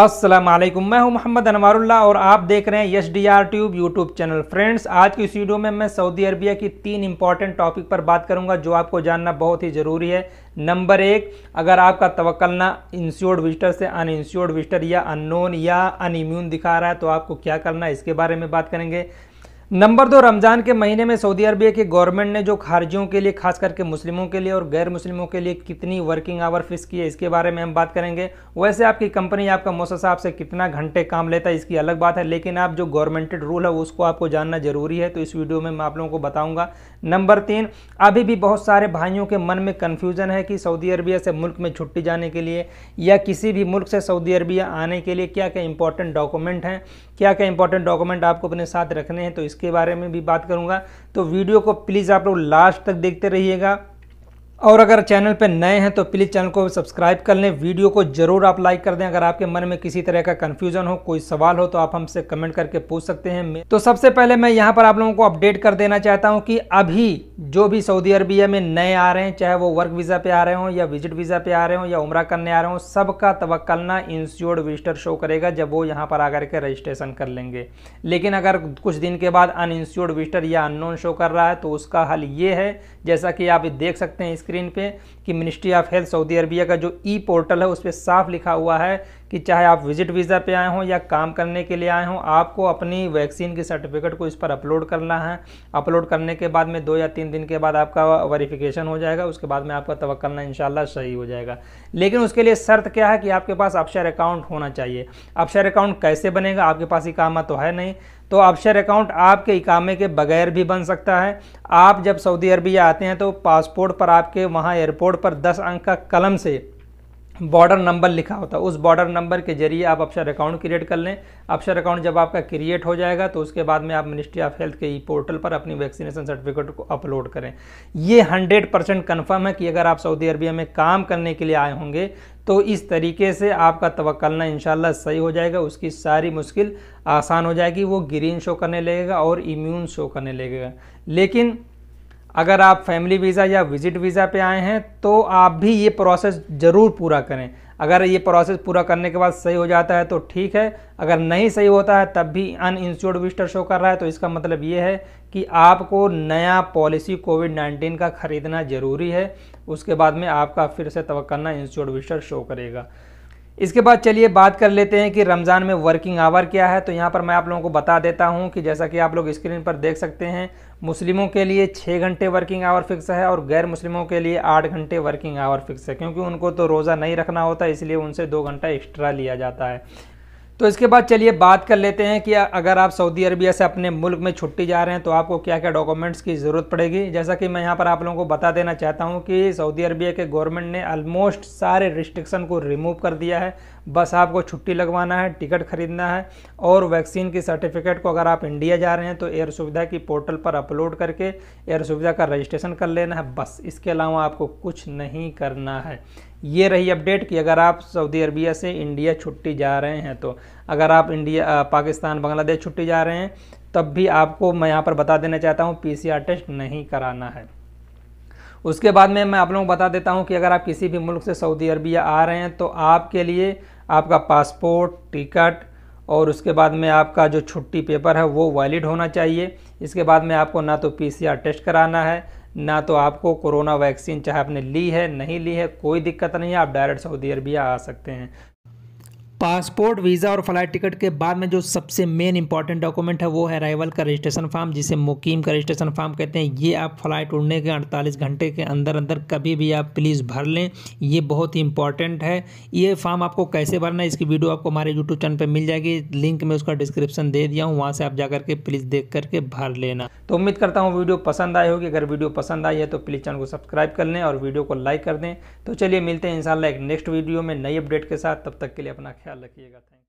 असलम मैं हूं मोहम्मद अनवारुल्ला और आप देख रहे हैं Yash D R tube YouTube channel friends आज की इस वीडियो में मैं सऊदी अरबिया की तीन इंपॉर्टेंट टॉपिक पर बात करूंगा जो आपको जानना बहुत ही ज़रूरी है नंबर एक अगर आपका तवक्लना इंश्योर्ड विजिटर से अन इंश्योर्ड विजिटर या अननोन या अनइम्यून दिखा रहा है तो आपको क्या करना है इसके बारे में बात करेंगे नंबर दो रमज़ान के महीने में सऊदी अरबिया के गवर्नमेंट ने जो खारजियों के लिए खास करके मुस्लिमों के लिए और गैर मुस्लिमों के लिए कितनी वर्किंग आवर फिक्स की है इसके बारे में हम बात करेंगे वैसे आपकी कंपनी आपका मोससा आपसे कितना घंटे काम लेता है इसकी अलग बात है लेकिन आप जो गवर्नमेंटेड रूल है उसको आपको जानना जरूरी है तो इस वीडियो में मैं आप लोगों को बताऊँगा नंबर तीन अभी भी बहुत सारे भाइयों के मन में कन्फ्यूज़न है कि सऊदी अरबिया से मुल्क में छुट्टी जाने के लिए या किसी भी मुल्क से सऊदी अरबिया आने के लिए क्या क्या इंपॉर्टेंट डॉक्यूमेंट हैं क्या क्या इंपॉर्टेंट डॉक्यूमेंट आपको अपने साथ रखने हैं तो उसके बारे में भी बात करूँगा तो वीडियो को प्लीज़ आप लोग लास्ट तक देखते रहिएगा और अगर चैनल पर नए हैं तो प्लीज़ चैनल को सब्सक्राइब कर लें वीडियो को ज़रूर आप लाइक कर दें अगर आपके मन में किसी तरह का कन्फ्यूजन हो कोई सवाल हो तो आप हमसे कमेंट करके पूछ सकते हैं तो सबसे पहले मैं यहाँ पर आप लोगों को अपडेट कर देना चाहता हूँ कि अभी जो भी सऊदी अरबिया में नए आ रहे हैं चाहे वो वर्क वीज़ा पे आ रहे हों या विजिट वीज़ा पे आ रहे हों या उम्र करने आ रहे हों सबका तवक्लना इंश्योर्ड विजिटर शो करेगा जब वो यहाँ पर आकर के रजिस्ट्रेशन कर लेंगे लेकिन अगर कुछ दिन के बाद अन इंश्योर्ड विजिटर या अननोन शो कर रहा है तो उसका हल ये है जैसा कि आप देख सकते हैं स्क्रीन पर कि ministry of health Saudi Arabia का जो ई पोर्टल है उस पर साफ लिखा हुआ है कि चाहे आप विजिट वीज़ा पे आए हों या काम करने के लिए आए हों आपको अपनी वैक्सीन की सर्टिफिकेट को इस पर अपलोड करना है अपलोड करने के बाद में दो या तीन दिन के बाद आपका वेरिफिकेशन हो जाएगा उसके बाद में आपका तवक्लना इन सही हो जाएगा लेकिन उसके लिए शर्त क्या है कि आपके पास अपशर अकाउंट होना चाहिए अपशर अकाउंट कैसे बनेगा आपके पास इकामा तो है नहीं तो अपशर अकाउंट आपके इकामे के बगैर भी बन सकता है आप जब सऊदी अरबिया आते हैं तो पासपोर्ट पर आपके वहाँ एयरपोर्ट पर दस अंक का कलम से बॉर्डर नंबर लिखा होता है उस बॉर्डर नंबर के जरिए आप अक्षर अकाउंट क्रिएट कर लें अक्षर अकाउंट जब आपका क्रिएट हो जाएगा तो उसके बाद में आप मिनिस्ट्री ऑफ हेल्थ के ई पोर्टल पर अपनी वैक्सीनेशन सर्टिफिकेट को अपलोड करें ये हंड्रेड परसेंट कन्फर्म है कि अगर आप सऊदी अरबिया में काम करने के लिए आए होंगे तो इस तरीके से आपका तवक्लना इन सही हो जाएगा उसकी सारी मुश्किल आसान हो जाएगी वो ग्रीन शो करने लगेगा और इम्यून शो करने लगेगा लेकिन अगर आप फैमिली वीज़ा या विजिट वीज़ा पे आए हैं तो आप भी ये प्रोसेस ज़रूर पूरा करें अगर ये प्रोसेस पूरा करने के बाद सही हो जाता है तो ठीक है अगर नहीं सही होता है तब भी अन इंश्योर्ड विस्टर शो कर रहा है तो इसका मतलब ये है कि आपको नया पॉलिसी कोविड 19 का ख़रीदना ज़रूरी है उसके बाद में आपका फिर से तो करना इंश्योर्ड विजिटर शो करेगा इसके बाद चलिए बात कर लेते हैं कि रमज़ान में वर्किंग आवर क्या है तो यहाँ पर मैं आप लोगों को बता देता हूँ कि जैसा कि आप लोग स्क्रीन पर देख सकते हैं मुस्लिमों के लिए छः घंटे वर्किंग आवर फिक्स है और गैर मुस्लिमों के लिए आठ घंटे वर्किंग आवर फिक्स है क्योंकि उनको तो रोज़ा नहीं रखना होता इसलिए उनसे दो घंटा एक्स्ट्रा लिया जाता है तो इसके बाद चलिए बात कर लेते हैं कि अगर आप सऊदी अरबिया से अपने मुल्क में छुट्टी जा रहे हैं तो आपको क्या क्या डॉक्यूमेंट्स की ज़रूरत पड़ेगी जैसा कि मैं यहाँ पर आप लोगों को बता देना चाहता हूँ कि सऊदी अरबिया के गवर्नमेंट ने ऑलमोस्ट सारे रिस्ट्रिक्शन को रिमूव कर दिया है बस आपको छुट्टी लगवाना है टिकट खरीदना है और वैक्सीन की सर्टिफिकेट को अगर आप इंडिया जा रहे हैं तो एयर सुविधा की पोर्टल पर अपलोड करके एयर सुविधा का रजिस्ट्रेशन कर लेना है बस इसके अलावा आपको कुछ नहीं करना है ये रही अपडेट कि अगर आप सऊदी अरबिया से इंडिया छुट्टी जा रहे हैं तो अगर आप इंडिया पाकिस्तान बांग्लादेश छुट्टी जा रहे हैं तब भी आपको मैं यहाँ पर बता देना चाहता हूँ पी टेस्ट नहीं कराना है उसके बाद में मैं आप लोगों को बता देता हूँ कि अगर आप किसी भी मुल्क से सऊदी अरबिया आ रहे हैं तो आपके लिए आपका पासपोर्ट टिकट और उसके बाद में आपका जो छुट्टी पेपर है वो वैलिड होना चाहिए इसके बाद में आपको ना तो पीसीआर टेस्ट कराना है ना तो आपको कोरोना वैक्सीन चाहे आपने ली है नहीं ली है कोई दिक्कत नहीं है आप डायरेक्ट सऊदी अरबिया आ सकते हैं पासपोर्ट वीज़ा और फ्लाइट टिकट के बाद में जो सबसे मेन इंपॉर्टेंट डॉक्यूमेंट है वो है अराइवल का रजिस्ट्रेशन फॉर्म जिसे मुकीम का रजिस्ट्रेशन फॉर्म कहते हैं ये आप फ्लाइट उड़ने के 48 घंटे के अंदर अंदर कभी भी आप प्लीज़ भर लें ये बहुत ही इंपॉर्टेंट है ये फॉर्म आपको कैसे भरना है इसकी वीडियो आपको हमारे यूट्यूब चैनल पर मिल जाएगी लिंक में उसका डिस्क्रिप्शन दे दिया हूँ वहाँ से आप जा करके प्लीज़ देख करके भर लेना तो उम्मीद करता हूँ वीडियो पसंद आई होगी अगर वीडियो पसंद आई है तो प्लीज़ चैनल को सब्सक्राइब कर लें और वीडियो को लाइक कर दें तो चलिए मिलते हैं इन एक नेक्स्ट वीडियो में नई अपडेट के साथ तब तक के लिए अपना ख्याल ख्याल रखिएगा थैंक